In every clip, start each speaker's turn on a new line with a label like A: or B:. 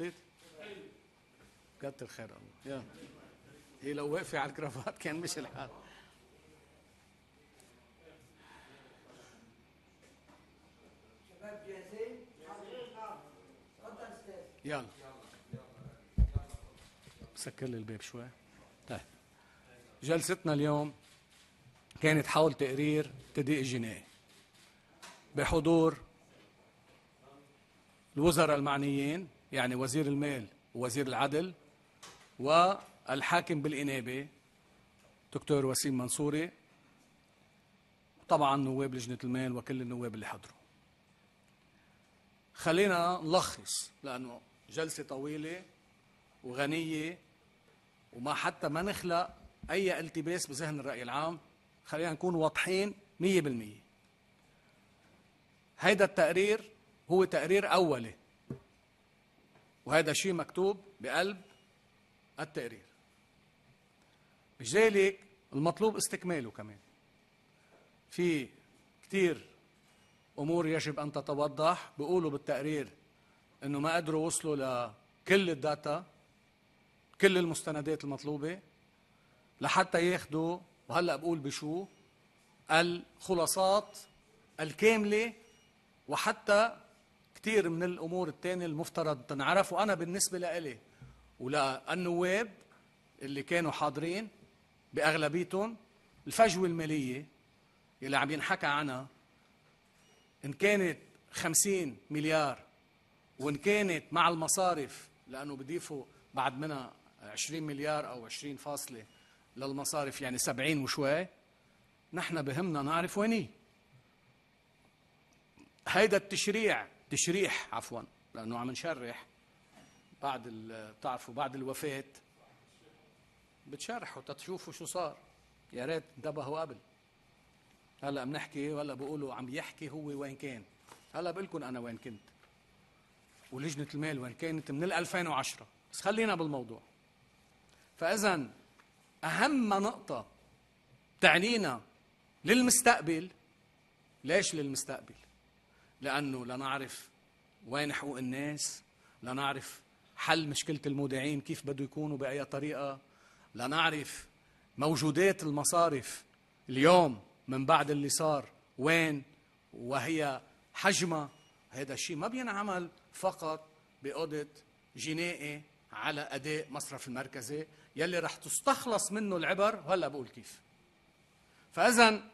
A: حطيت كتر خير الله يا ايه لو وقفي على الكرافات كان مش الحال شباب جاهزين استاذ يلا سكر لي الباب شوي طيب جلستنا اليوم كانت حول تقرير تدقيق جنائي بحضور الوزراء المعنيين يعني وزير المال ووزير العدل والحاكم بالإنابة دكتور وسيم منصوري طبعا نواب لجنة المال وكل النواب اللي حضروا خلينا نلخص لأنه جلسة طويلة وغنية وما حتى ما نخلق أي التباس بذهن الرأي العام خلينا نكون واضحين مية بالمية هيدا التقرير هو تقرير أولي وهذا شيء مكتوب بقلب التقرير مش ذلك المطلوب استكماله كمان في كتير أمور يجب أن تتوضح بيقولوا بالتقرير أنه ما قدروا وصلوا لكل الداتا كل المستندات المطلوبة لحتى ياخدوا وهلأ بقول بشو الخلاصات الكاملة وحتى كتير من الأمور التانية المفترض تنعرف وانا بالنسبة لإلي وللنواب اللي كانوا حاضرين بأغلبيتهم الفجوة المالية اللي عم ينحكى عنها إن كانت 50 مليار وإن كانت مع المصارف لأنه بضيفوا بعد منها 20 مليار أو 20 فاصلة للمصارف يعني 70 وشوي نحن بهمنا نعرف وين هيدا التشريع تشريح عفوا لأنه عم نشرح بعد بتعرفوا بعد الوفاة بتشرحوا تشوفوا شو صار يا ريت انتبهوا قبل هلا بنحكي ولا بقولوا عم يحكي هو وين كان هلا بقول لكم انا وين كنت ولجنه المال وين كانت من 2010 بس خلينا بالموضوع فاذا اهم نقطه تعنينا للمستقبل ليش للمستقبل لأنه لنعرف وين حقوق الناس لنعرف حل مشكلة المودعين كيف بده يكونوا بأي طريقة لنعرف موجودات المصارف اليوم من بعد اللي صار وين وهي حجمها هذا الشيء ما بينعمل فقط باوديت جنائي على أداء مصرف المركزي يلي رح تستخلص منه العبر وهلا بقول كيف فإذا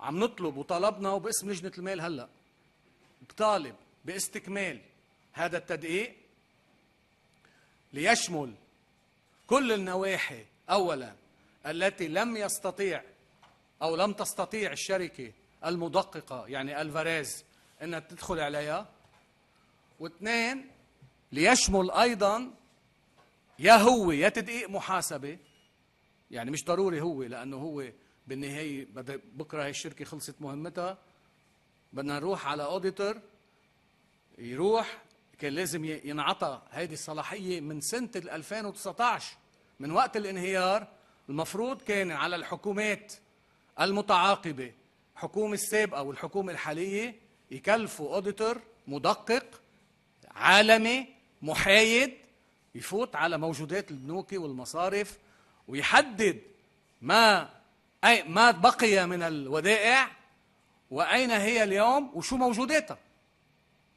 A: عم نطلب وطلبنا وباسم لجنة المال هلأ بطالب باستكمال هذا التدقيق ليشمل كل النواحي أولا التي لم يستطيع أو لم تستطيع الشركة المدققة يعني الفاريز أنها تدخل عليها واثنين ليشمل أيضا يا هو يا تدقيق محاسبة يعني مش ضروري هو لأنه هو بالنهاية بكره هي الشركه خلصت مهمتها بدنا نروح على أوديتر يروح كان لازم ينعطى هذه الصلاحيه من سنه 2019 من وقت الانهيار المفروض كان على الحكومات المتعاقبه حكومة السابقه والحكومه الحاليه يكلفوا أوديتر مدقق عالمي محايد يفوت على موجودات البنوك والمصارف ويحدد ما أي ما بقي من الودائع وأين هي اليوم وشو موجوداتها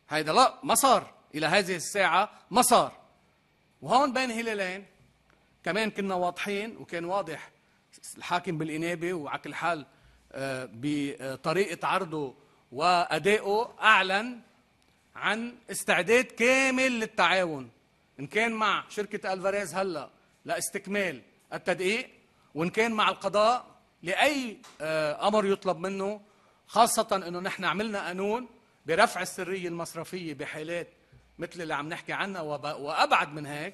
A: هيدا لا ما صار إلى هذه الساعة ما صار وهون بين هلالين كمان كنا واضحين وكان واضح الحاكم بالإنابة وعلى كل حال آه، بطريقة عرضه وأدائه أعلن عن استعداد كامل للتعاون إن كان مع شركة ألفاريز هلأ لاستكمال التدقيق وإن كان مع القضاء لأي أمر آه، يطلب منه خاصة أنه نحن عملنا قانون برفع السرية المصرفية بحالات مثل اللي عم نحكي عنها وأبعد من هيك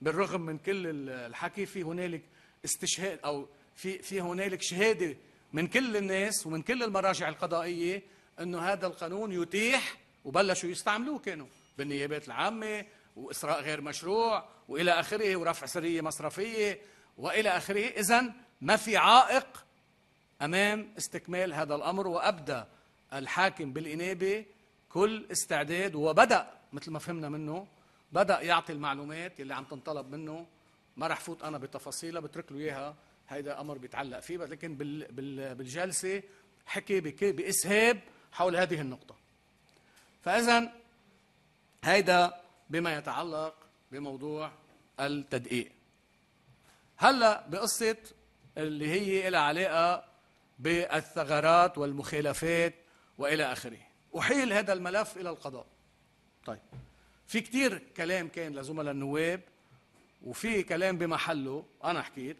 A: بالرغم من كل الحكي في هنالك استشهاد أو في في هنالك شهادة من كل الناس ومن كل المراجع القضائية أنه هذا القانون يتيح وبلشوا يستعملوه كانوا بالنيابات العامة وإسراء غير مشروع وإلى آخره ورفع سرية مصرفية وإلى آخره إذا ما في عائق امام استكمال هذا الامر وابدى الحاكم بالانابه كل استعداد وبدا مثل ما فهمنا منه بدا يعطي المعلومات اللي عم تنطلب منه ما رح فوت انا بتفاصيلها بترك له اياها هيدا امر بيتعلق فيه لكن بالجلسه حكي باسهاب حول هذه النقطه فاذا هيدا بما يتعلق بموضوع التدقيق هلا بقصه اللي هي لها علاقة بالثغرات والمخالفات وإلى آخره أحيل هذا الملف إلى القضاء طيب في كتير كلام كان لزملاء النواب وفي كلام بمحله أنا حكيت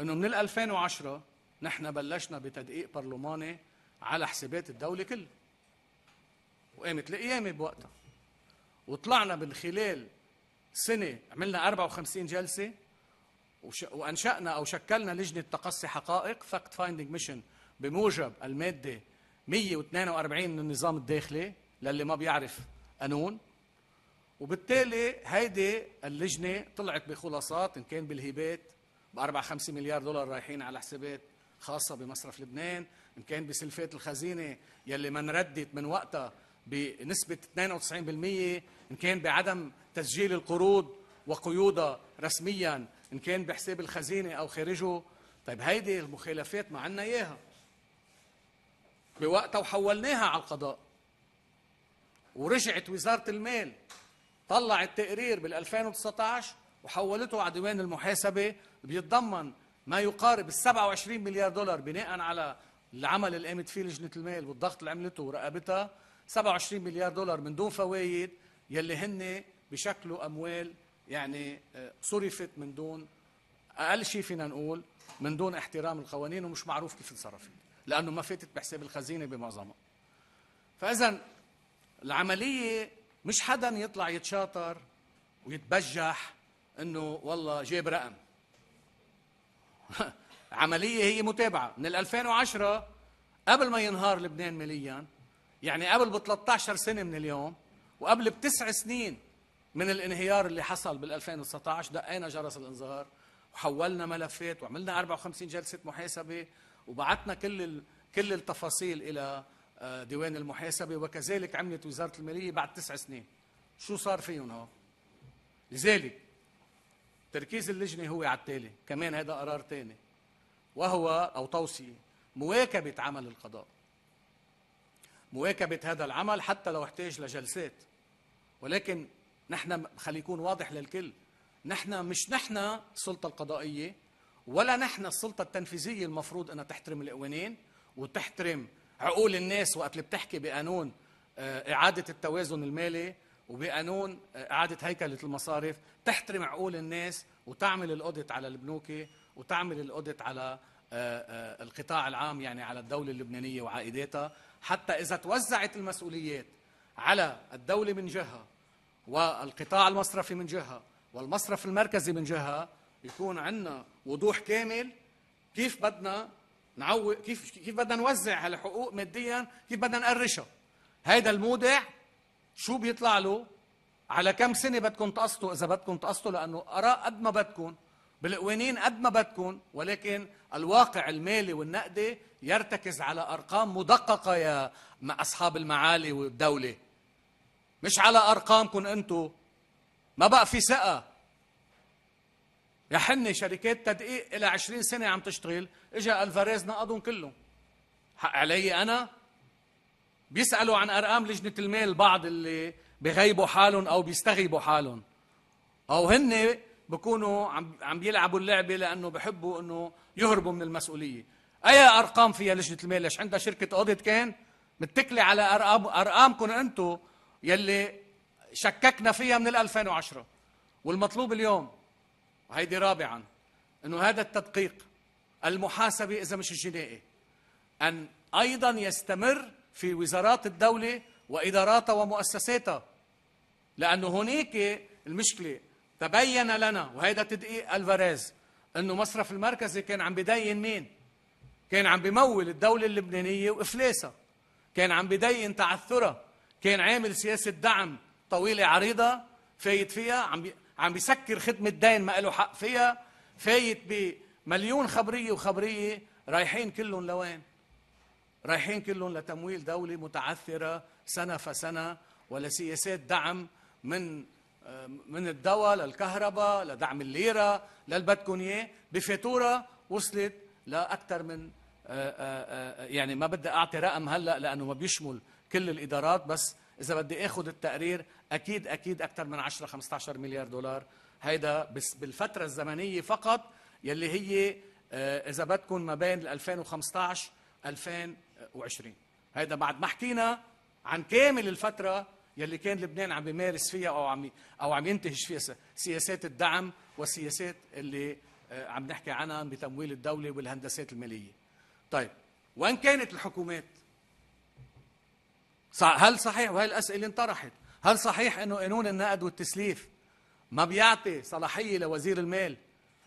A: أنه من 2010 نحن بلشنا بتدقيق برلماني على حسابات الدولة كلها وقامت القيامة بوقتها وطلعنا من خلال سنة عملنا 54 جلسة وانشانا او شكلنا لجنه تقصي حقائق فاكت فايندينج ميشن بموجب الماده 142 من النظام الداخلي للي ما بيعرف قانون وبالتالي هيدي اللجنه طلعت بخلاصات ان كان بالهبات ب 4 5 مليار دولار رايحين على حسابات خاصه بمصرف لبنان ان كان بسلفات الخزينه يلي ما ردت من وقتها بنسبه 92% ان كان بعدم تسجيل القروض وقيودها رسميا إن كان بحساب الخزينة أو خارجه طيب هيدي المخالفات ما عنا إياها بوقتها وحولناها على القضاء ورجعت وزارة المال طلعت تقرير بال 2019 وحولته على ديوان المحاسبة بيتضمن ما يقارب ال 27 مليار دولار بناء على العمل اللي قامت فيه لجنة المال والضغط اللي عملته ورقبتها 27 مليار دولار من دون فوايد يلي هن بشكلوا أموال يعني آه، صرفت من دون اقل شيء فينا نقول من دون احترام القوانين ومش معروف كيف انصرفت لانه ما فاتت بحساب الخزينه بمعظمها فاذا العمليه مش حدا يطلع يتشاطر ويتبجح انه والله جاب رقم عمليه هي متابعه من 2010 قبل ما ينهار لبنان ماليا يعني قبل ب 13 سنه من اليوم وقبل بتسع سنين من الانهيار اللي حصل بال 2019 دقينا جرس الانذار وحولنا ملفات وعملنا 54 جلسه محاسبه وبعثنا كل كل التفاصيل الى آه، ديوان المحاسبه وكذلك عملت وزاره الماليه بعد تسع سنين شو صار فيهم هون لذلك تركيز اللجنه هو على التالي كمان هذا قرار ثاني وهو او توصيه مواكبه عمل القضاء مواكبه هذا العمل حتى لو احتاج لجلسات ولكن نحن خلي يكون واضح للكل نحن مش نحن السلطة القضائية ولا نحن السلطة التنفيذية المفروض أنها تحترم القوانين وتحترم عقول الناس وقت اللي بتحكي بقانون آه، إعادة التوازن المالي وبقانون آه، إعادة هيكلة المصارف تحترم عقول الناس وتعمل الأوديت على البنوك وتعمل الأوديت على آه، القطاع العام يعني على الدولة اللبنانية وعائداتها حتى إذا توزعت المسؤوليات على الدولة من جهة والقطاع المصرفي من جهة والمصرف المركزي من جهة يكون عندنا وضوح كامل كيف بدنا نعو كيف كيف بدنا نوزع هالحقوق ماديا كيف بدنا نقرشها هيدا المودع شو بيطلع له على كم سنه بدكم تقسطوا اذا بدكم تقسطوا لانه اراء قد ما بدكم بالقوانين قد ما بدكم ولكن الواقع المالي والنقدي يرتكز على ارقام مدققه يا اصحاب المعالي والدوله مش على أرقامكم انتو ما بقى في ثقة يا حني شركات تدقيق إلى 20 سنة عم تشتغل إجا ألفاريز نقضهم كلهم حق علي أنا بيسألوا عن أرقام لجنة المال بعض اللي بغيبوا حالهم أو بيستغيبوا حالهم أو هن بكونوا عم عم بيلعبوا اللعبة لأنه بحبوا أنه يهربوا من المسؤولية أي أرقام فيها لجنة المال ليش عندها شركة أوديت كان متكلة على أرقام أرقامكم أنتم يلي شككنا فيها من 2010 والمطلوب اليوم وهيدي رابعا انه هذا التدقيق المحاسبي اذا مش الجنائي ان ايضا يستمر في وزارات الدوله واداراتها ومؤسساتها لانه هناك المشكله تبين لنا وهذا تدقيق الفاريز انه مصرف المركزي كان عم بدين مين؟ كان عم بمول الدوله اللبنانيه وافلاسها كان عم بدين تعثرها كان عامل سياسة دعم طويلة عريضة فايت فيها عم بي عم بيسكر خدمة دين ما له حق فيها فايت بمليون خبرية وخبرية رايحين كلهم لوين؟ رايحين كلهم لتمويل دولة متعثرة سنة فسنة ولسياسات دعم من من الدواء للكهرباء لدعم الليرة للبدكن بفاتورة وصلت لأكثر من آه، آه، آه، يعني ما بدي أعطي رقم هلأ لأنه ما بيشمل كل الادارات بس اذا بدي اخذ التقرير اكيد اكيد اكثر من 10 15 مليار دولار هيدا بس بالفتره الزمنيه فقط يلي هي آه، اذا بدكم ما بين 2015 2020 هيدا بعد ما حكينا عن كامل الفتره يلي كان لبنان عم بيمارس فيها او عم او عم ينتهج فيها سياسات الدعم والسياسات اللي آه، عم نحكي عنها بتمويل الدوله والهندسات الماليه. طيب وين كانت الحكومات هل صحيح وهي الأسئلة انطرحت هل صحيح أنه قانون النقد والتسليف ما بيعطي صلاحية لوزير المال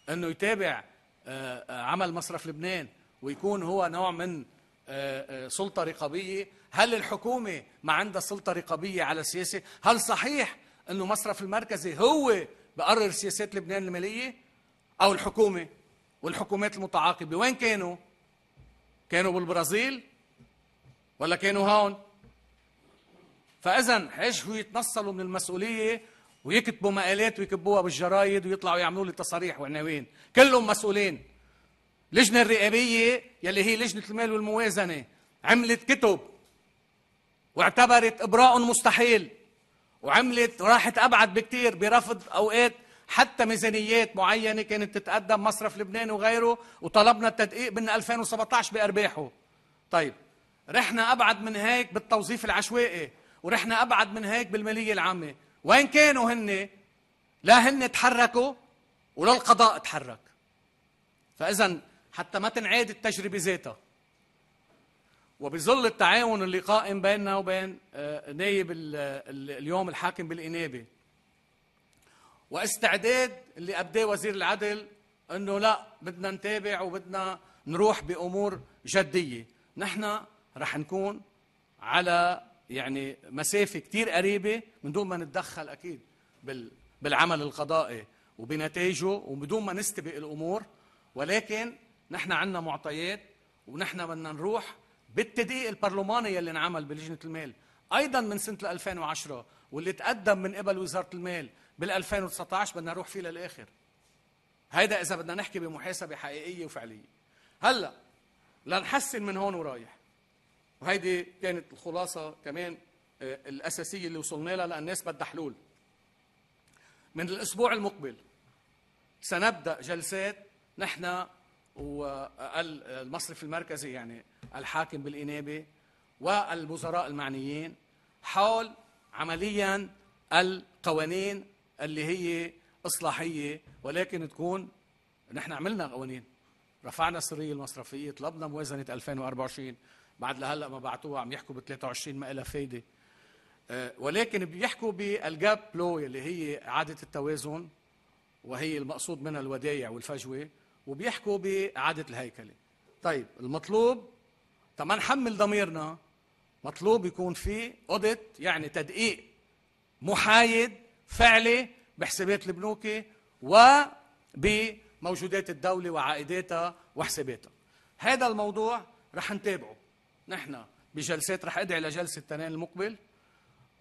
A: أنه يتابع آه، آه، عمل مصرف لبنان ويكون هو نوع من آه، سلطة رقابية هل الحكومة ما عندها سلطة رقابية على السياسة هل صحيح أنه مصرف المركزي هو بقرر سياسات لبنان المالية أو الحكومة والحكومات المتعاقبة وين كانوا كانوا بالبرازيل ولا كانوا هون فاذا اجوا يتنصلوا من المسؤوليه ويكتبوا مقالات ويكبوها بالجرايد ويطلعوا يعملوا لي تصاريح وعناوين كلهم مسؤولين اللجنه الرئابيه يلي هي لجنه المال والموازنه عملت كتب واعتبرت ابراء مستحيل وعملت راحت ابعد بكثير برفض اوقات حتى ميزانيات معينه كانت تتقدم مصرف لبنان وغيره وطلبنا التدقيق من 2017 بارباحه طيب رحنا ابعد من هيك بالتوظيف العشوائي ورحنا أبعد من هيك بالمالية العامة وين كانوا هن لا هن تحركوا ولا القضاء تحرك فإذا حتى ما تنعاد التجربة ذاتها وبظل التعاون اللي قائم بيننا وبين آه، نايب اليوم الحاكم بالإنابة واستعداد اللي أبداه وزير العدل أنه لا بدنا نتابع وبدنا نروح بأمور جدية نحن رح نكون على يعني مسافه كتير قريبه من دون ما نتدخل اكيد بالعمل القضائي وبنتائجه وبدون ما نستبق الامور ولكن نحن عندنا معطيات ونحن بدنا نروح بالتدقيق البرلماني اللي انعمل بلجنه المال ايضا من سنه 2010 واللي تقدم من قبل وزاره المال بال 2019 بدنا نروح فيه للاخر هيدا اذا بدنا نحكي بمحاسبه حقيقيه وفعليه هلا لنحسن من هون ورايح وهيدي كانت الخلاصه كمان آه، الاساسيه اللي وصلنا لها لان الناس بدها حلول من الاسبوع المقبل سنبدا جلسات نحن والمصرف المركزي يعني الحاكم بالانابه والوزراء المعنيين حول عمليا القوانين اللي هي اصلاحيه ولكن تكون نحن عملنا قوانين رفعنا السريه المصرفيه طلبنا موازنه 2024 بعد لهلا ما بعتوها عم يحكوا ب 23 ما لها فايده آه، ولكن بيحكوا بالجاب بلو اللي هي اعاده التوازن وهي المقصود منها الودايع والفجوه وبيحكوا باعاده الهيكله طيب المطلوب طبعا نحمل ضميرنا مطلوب يكون في اوديت يعني تدقيق محايد فعلي بحسابات البنوك وبموجودات الدوله وعائداتها وحساباتها هذا الموضوع رح نتابعه نحن بجلسات رح ادعي لجلسه التنين المقبل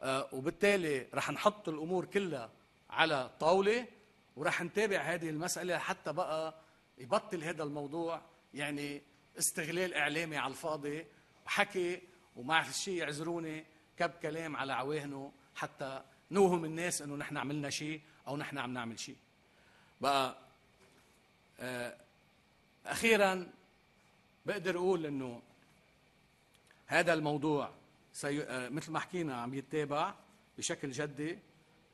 A: آه، وبالتالي رح نحط الامور كلها على طاوله ورح نتابع هذه المساله حتى بقى يبطل هذا الموضوع يعني استغلال اعلامي على الفاضي وحكي ومع شيء يعذروني كب كلام على عواهنه حتى نوهم الناس انه نحن عملنا شيء او نحن عم نعمل شيء بقى آه، اخيرا بقدر اقول انه هذا الموضوع سي... آه، مثل ما حكينا عم يتابع بشكل جدي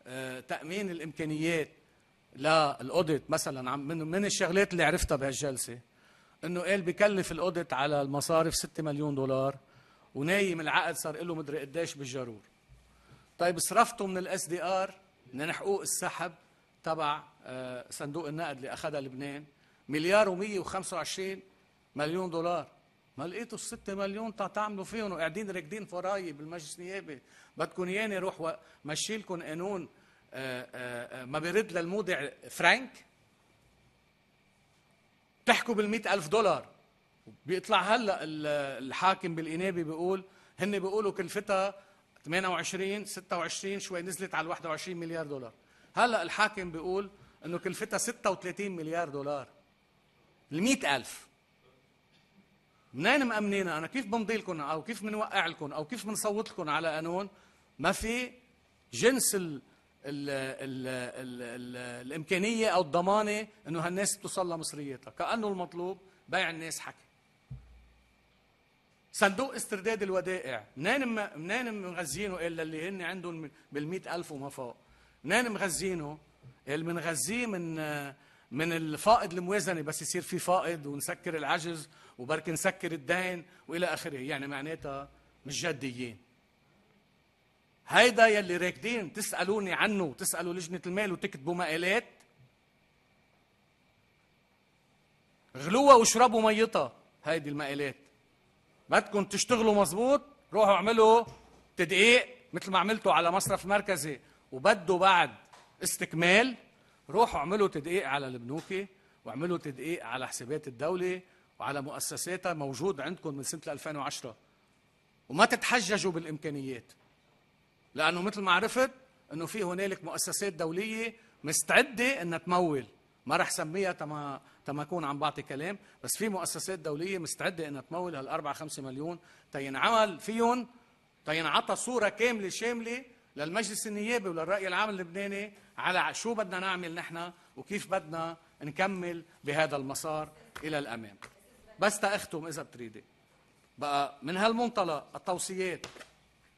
A: آه، تأمين الإمكانيات للأوديت مثلا من, من الشغلات اللي عرفتها بهالجلسة انه قال بكلف الاوديت على المصارف 6 مليون دولار ونايم العقد صار له مدري قديش بالجرور طيب صرفته من الاس دي ار من حقوق السحب تبع آه، صندوق النقد اللي اخذها لبنان مليار و125 مليون دولار ما لقيتوا الست مليون تعملوا فيهم وقاعدين راكدين فراي بالمجلس النيابي بدكم ياني روح مشي لكم قانون آه، آه، آه، ما بيرد للمودع فرانك بتحكوا بالمئة ألف دولار بيطلع هلا الحاكم بالإنابة بيقول هن بيقولوا كلفتها 28 26 شوي نزلت على 21 مليار دولار هلا الحاكم بيقول انه كلفتها 36 مليار دولار ال 100000 منين مأمنينا أنا كيف بمضي لكم أو كيف بنوقع لكم أو كيف بنصوت لكم على قانون ما في جنس ال ال ال ال الإمكانية أو الضمانة إنه هالناس بتوصل لمصرياتها كأنه المطلوب بيع الناس حكي صندوق استرداد الودائع منين منين مغذينه إلا اللي هن عندهم بال ألف وما فوق منين مغذينه؟ اللي بنغذيه من, من من الفائض الموازنه بس يصير في فائض ونسكر العجز وبرك نسكر الدين والى اخره يعني معناتها مش جديين هيدا يلي راكدين تسالوني عنه وتسالوا لجنه المال وتكتبوا مقالات غلوها واشربوا ميتها هيدي المقالات بدكم تشتغلوا مزبوط روحوا اعملوا تدقيق مثل ما عملتوا على مصرف مركزي وبده بعد استكمال روحوا اعملوا تدقيق على البنوكي واعملوا تدقيق على حسابات الدولة وعلى مؤسساتها موجود عندكم من سنة 2010 وما تتحججوا بالإمكانيات لأنه مثل ما عرفت أنه في هنالك مؤسسات دولية مستعدة أنها تمول ما رح سميها تما تما اكون عم بعطي كلام بس في مؤسسات دوليه مستعده انها تمول هالاربعة خمسة مليون تينعمل فيهم تينعطى صوره كامله شامله للمجلس النيابي وللرأي العام اللبناني على شو بدنا نعمل نحن وكيف بدنا نكمل بهذا المسار إلى الأمام بس تأختم إذا بتريدي بقى من هالمنطلق التوصيات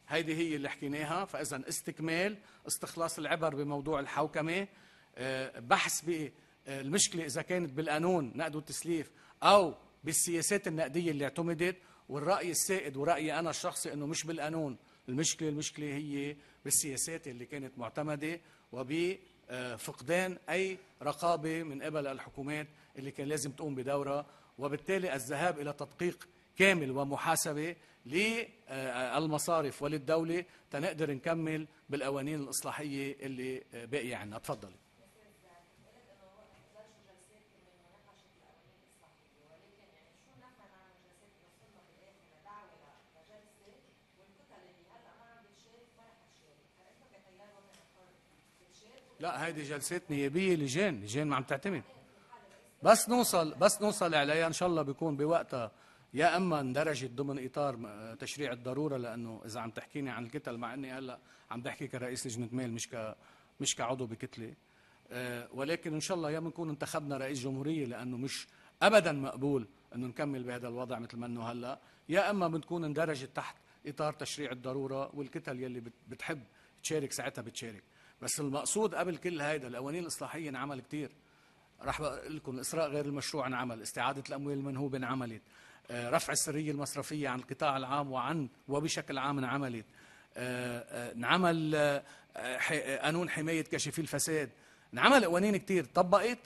A: هيدي هي اللي حكيناها فإذا استكمال استخلاص العبر بموضوع الحوكمة آه، بحث بالمشكلة آه، إذا كانت بالقانون نقد وتسليف أو بالسياسات النقدية اللي اعتمدت والرأي السائد ورأيي أنا الشخصي أنه مش بالقانون المشكلة المشكلة هي بالسياسات اللي كانت معتمدة وبفقدان أي رقابة من قبل الحكومات اللي كان لازم تقوم بدورها وبالتالي الذهاب إلى تدقيق كامل ومحاسبة للمصارف وللدولة تنقدر نكمل بالقوانين الإصلاحية اللي باقية عنا تفضلي لا هيدي جلسات نيابية لجان لجان ما عم تعتمد بس نوصل بس نوصل عليها إن شاء الله بيكون بوقتها يا اما اندرجت ضمن اطار آه، تشريع الضروره لانه اذا عم تحكيني عن الكتل مع اني هلا عم بحكي كرئيس لجنه مال مش ك مش كعضو بكتله آه، ولكن ان شاء الله يا بنكون انتخبنا رئيس جمهوريه لانه مش ابدا مقبول انه نكمل بهذا الوضع مثل ما انه هلا يا اما بنكون اندرجت تحت اطار تشريع الضروره والكتل يلي بتحب تشارك ساعتها بتشارك بس المقصود قبل كل هيدا القوانين الاصلاحيه انعمل كثير راح بقول لكم الاسراء غير المشروع انعمل، استعاده الاموال المنهوبه انعملت، آه، رفع السريه المصرفيه عن القطاع العام وعن وبشكل عام انعملت. آه، آه، انعمل قانون حمايه كاشفي الفساد، انعمل قوانين كثير طبقت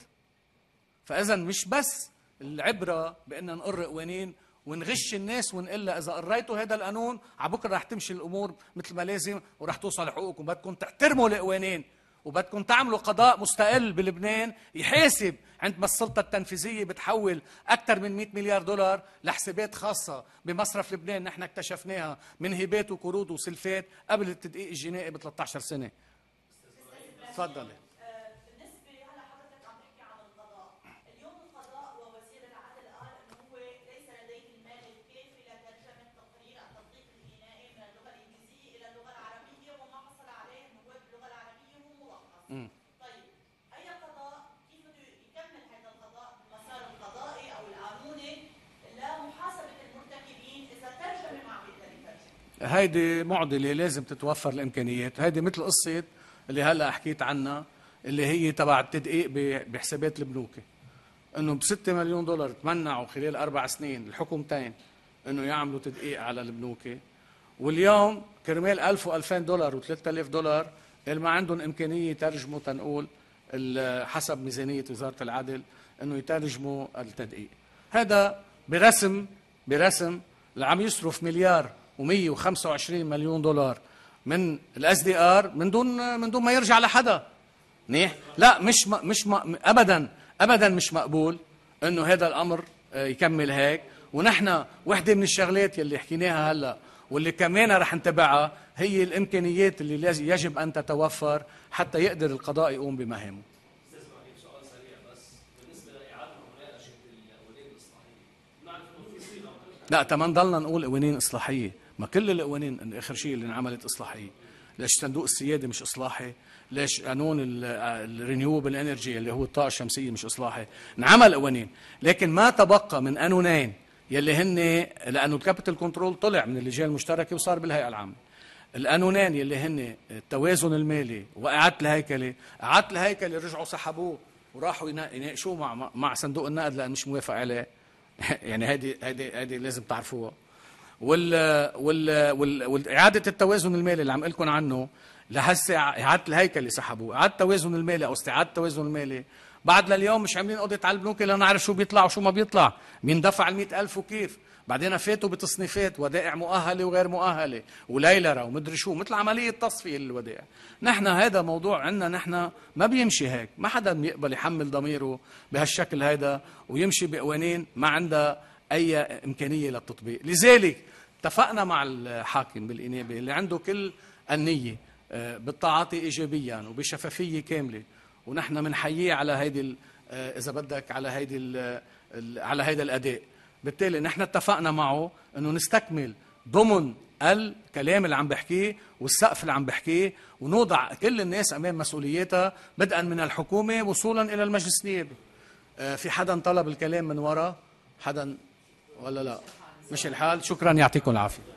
A: فاذا مش بس العبره بان نقر قوانين ونغش الناس ونقول اذا قريتوا هذا القانون على بكره رح تمشي الامور مثل ما لازم ورح توصل حقوقكم بدكم تحترموا القوانين وبدكم تعملوا قضاء مستقل بلبنان يحاسب عندما السلطة التنفيذية بتحول أكثر من 100 مليار دولار لحسابات خاصة بمصرف لبنان نحن اكتشفناها من هبات وقروض وسلفات قبل التدقيق الجنائي ب 13 سنة تفضلي طيب اي قضاء كيف بده يكمل هذا القضاء المسار القضائي او القانوني لمحاسبه المرتكبين اذا ما عم يقدر هيدي معضله لازم تتوفر الامكانيات هيدي مثل قصه اللي هلا حكيت عنها اللي هي تبع التدقيق بحسابات البنوك انه ب 6 مليون دولار تمنعوا خلال اربع سنين الحكومتين انه يعملوا تدقيق على البنوك واليوم كرمال 1000 و2000 دولار و3000 دولار اللي ما عندهم إمكانية يترجموا تنقول حسب ميزانية وزارة العدل أنه يترجموا التدقيق هذا برسم برسم اللي عم يصرف مليار و125 مليون دولار من الاس دي ار من دون من دون ما يرجع لحدا منيح لا مش م مش م ابدا ابدا مش مقبول انه هذا الامر آه، يكمل هيك ونحن وحده من الشغلات يلي حكيناها هلا واللي كمان رح نتبعها هي الامكانيات اللي يجب ان تتوفر حتى يقدر القضاء يقوم بمهامه لا تمام ضلنا نقول قوانين اصلاحيه ما كل القوانين اخر شيء اللي انعملت اصلاحيه ليش صندوق السيادة مش إصلاحي ليش قانون الرينيوبل انرجي اللي هو الطاقة الشمسية مش إصلاحي انعمل قوانين لكن ما تبقى من قانونين يلي هن لأنه الكابيتال كنترول طلع من اللجان المشتركة وصار بالهيئة العامة الانونان اللي هن التوازن المالي واعاده الهيكله اعاده الهيكله رجعوا سحبوه وراحوا يناقشوه مع مع صندوق النقد لان مش موافق عليه يعني هذه هذه هذه لازم تعرفوها وال وال وال واعاده التوازن المالي اللي عم لكم عنه لهسه اعاده الهيكله سحبوه اعاده التوازن المالي او استعاده التوازن المالي بعد لليوم مش عاملين قضيه على البنوك لنعرف شو بيطلع وشو ما بيطلع مين دفع ال ألف وكيف بعدين فاتوا بتصنيفات ودائع مؤهله وغير مؤهله وليلره ومدري شو مثل عمليه تصفيه للودائع نحن هذا موضوع عندنا نحن ما بيمشي هيك ما حدا بيقبل يحمل ضميره بهالشكل هيدا ويمشي بقوانين ما عندها اي امكانيه للتطبيق لذلك اتفقنا مع الحاكم بالانابه اللي عنده كل النيه آه، بالتعاطي ايجابيا وبشفافيه كامله ونحن بنحييه على هيدي آه، اذا بدك على هيدي آه، على هيدا الاداء بالتالي نحن اتفقنا معه انه نستكمل ضمن الكلام اللي عم بحكيه والسقف اللي عم بحكيه ونوضع كل الناس امام مسؤولياتها بدءا من الحكومه وصولا الى المجلس النيابي. آه، في حدا طلب الكلام من ورا؟ حدا ولا لا؟ مش الحال شكرا يعطيكم العافيه.